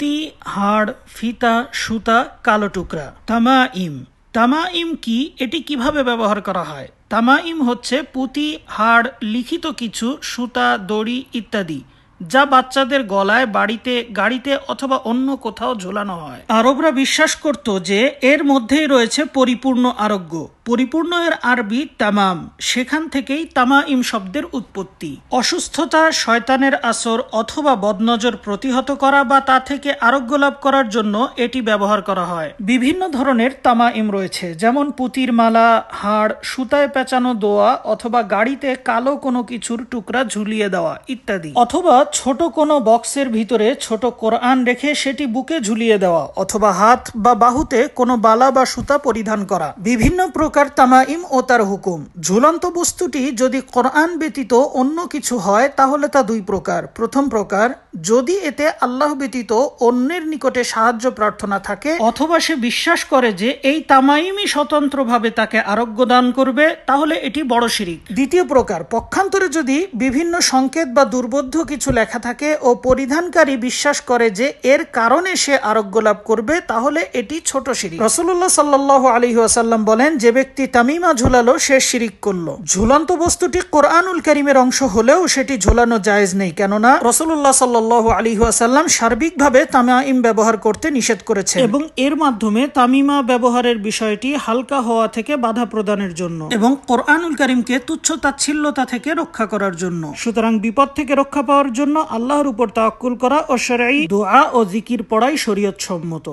পুঁতি হাড় ফিতা সুতা কালো টুকরা তামা ইম তামা ইম কি এটি কিভাবে ব্যবহার করা হয় তামা ইম হচ্ছে পুঁতি হাড় লিখিত কিছু সুতা দড়ি ইত্যাদি যা বাচ্চাদের গলায় বাড়িতে গাড়িতে অথবা অন্য কোথাও ঝোলানো হয় আরবরা বিশ্বাস করত যে এর মধ্যেই রয়েছে পরিপূর্ণ আরোগ্য পরিপূর্ণ এর আরবি তামাম সেখান থেকেই তামাইম শব্দের উৎপত্তি অসুস্থতা শয়তানের আসর অথবা বদনজর প্রতিহত করা বা তা থেকে আরোগ্য লাভ করার জন্য এটি ব্যবহার করা হয় বিভিন্ন ধরনের তামাইম রয়েছে যেমন পুতির মালা হাড় সুতায় পেঁচানো দোয়া অথবা গাড়িতে কালো কোনো কিছুর টুকরা ঝুলিয়ে দেওয়া ইত্যাদি অথবা ছোট কোনো বক্সের ভিতরে ছোট কোরআন রেখে সেটি বুকে ঝুলিয়ে দেওয়া অথবা হাত বা বাহুতে কোনো বালা বা সুতা পরিধান করা বিভিন্ন প্রকার তামাইম ও তার হুকুম ঝুলন্ত বস্তুটি যদি কোরআন ব্যতীত অন্য কিছু হয় তাহলে তা দুই প্রকার প্রথম প্রকার যদি এতে আল্লাহ ব্যতীত অন্যের নিকটে সাহায্য প্রার্থনা থাকে অথবা সে বিশ্বাস করে যে এই তামাইমই স্বতন্ত্রভাবে তাকে আরোগ্য দান করবে তাহলে এটি বড় সিরিক দ্বিতীয় প্রকার পক্ষান্তরে যদি বিভিন্ন সংকেত বা দুর্বোধ্য কিছু লেখা থাকে ও পরিধানকারী বিশ্বাস করে যে এর কারণে সে আরোগ্য লাভ করবে তাহলে এটি ছোট সিরিক রসুল্লাহ সাল্লাহ আলী আসাল্লাম বলেন যে ব্যক্তি তামিমা ঝুলালো সে শিরিক করলো ঝুলন্ত বস্তুটি কোরআনুল করিমের অংশ হলেও সেটি ঝোলানো জায়েজ নেই কেননা রসুল্লাহ সাল্লাহ আলী ওয়াসাল্লাম সার্বিকভাবে তামাইম ব্যবহার করতে নিষেধ করেছে এবং এর মাধ্যমে তামিমা ব্যবহারের বিষয়টি হালকা হওয়া থেকে বাধা প্রদানের জন্য এবং কোরআনুল করিমকে তুচ্ছ তাচ্ছিল্যতা থেকে রক্ষা করার জন্য সুতরাং বিপদ থেকে রক্ষা পাওয়ার জন্য জন্য আল্লাহর উপর তাওয়াক্কুল করা ও শরঈ দোয়া ও জিকির পড়াই শরীয়ত সম্মত